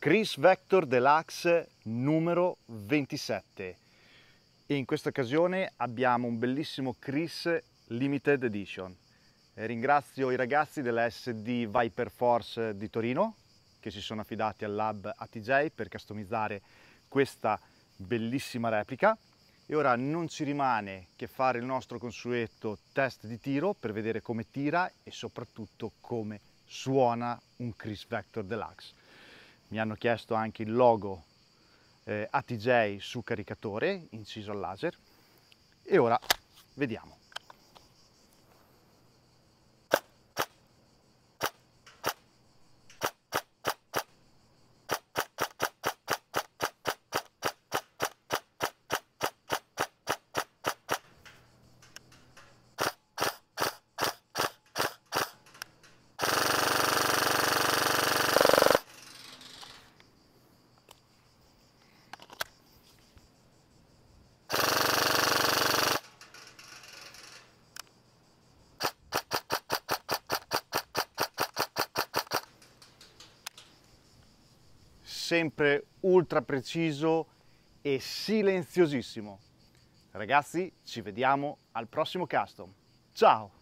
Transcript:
Chris Vector Deluxe numero 27 e in questa occasione abbiamo un bellissimo Chris Limited Edition. Eh, ringrazio i ragazzi dell'SD Viper Force di Torino che si sono affidati al lab ATJ per customizzare questa bellissima replica e ora non ci rimane che fare il nostro consueto test di tiro per vedere come tira e soprattutto come suona un Chris Vector Deluxe mi hanno chiesto anche il logo eh, ATJ su caricatore inciso al laser e ora vediamo. sempre ultra preciso e silenziosissimo. Ragazzi, ci vediamo al prossimo custom. Ciao!